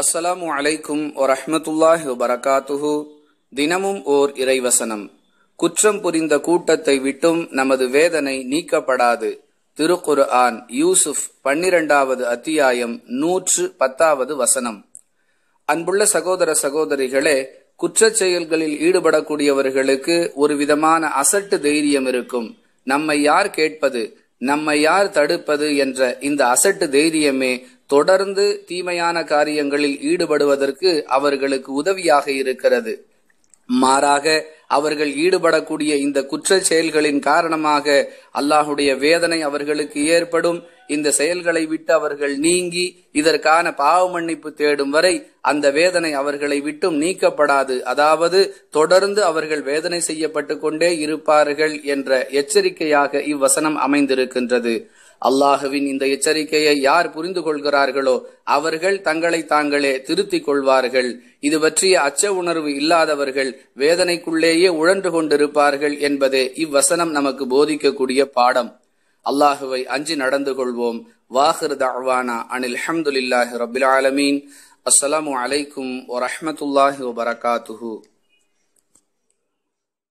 அஸ்ஸலாமு அலைக்கும் ஒரஹமத்துல்லாஹி வபரகாத்துஹு தினமும் ஓர் இறைவசனம் குற்றம் புரிந்த கூட்டத்தை விட்டும் நமது வேதனை நீக்கப்படாது திருக்குர் ஆன் யூசுப் பன்னிரண்டாவது அத்தியாயம் நூற்று பத்தாவது வசனம் அன்புள்ள சகோதர சகோதரிகளே குற்ற செயல்களில் ஈடுபடக்கூடியவர்களுக்கு ஒரு விதமான அசட்டு தைரியம் இருக்கும் நம்மை யார் கேட்பது நம்மை யார் தடுப்பது என்ற இந்த அசட்டு தைரியமே தொடர்ந்து தீமையான காரியங்களில் ஈடுபடுவதற்கு அவர்களுக்கு உதவியாக இருக்கிறது மாறாக அவர்கள் ஈடுபடக்கூடிய இந்த குற்ற செயல்களின் காரணமாக அல்லாஹுடைய வேதனை அவர்களுக்கு ஏற்படும் இந்த செயல்களை விட்டு அவர்கள் நீங்கி இதற்கான பாவ மன்னிப்பு தேடும் வரை அந்த வேதனை அவர்களை விட்டும் நீக்கப்படாது அதாவது தொடர்ந்து அவர்கள் வேதனை செய்யப்பட்டு கொண்டே இருப்பார்கள் என்ற எச்சரிக்கையாக இவ்வசனம் அமைந்திருக்கின்றது அல்லாஹுவின் இந்த எச்சரிக்கையை யார் புரிந்து கொள்கிறார்களோ அவர்கள் தங்களை தாங்களே திருத்திக் கொள்வார்கள் இது பற்றிய அச்ச உணர்வு இல்லாதவர்கள் வேதனைக்குள்ளேயே உழன்று கொண்டிருப்பார்கள் என்பதே இவ்வசனம் நமக்கு போதிக்கக்கூடிய பாடம் அல்லாஹுவை அஞ்சு நடந்து கொள்வோம் வாஹிர் தவானா அனில் அஹமதுல்லாஹி ரபில் ஆலமீன் அஸ்லாம் வலைக்கும் வரமத்துல்லாஹி வபரகாத்துஹூ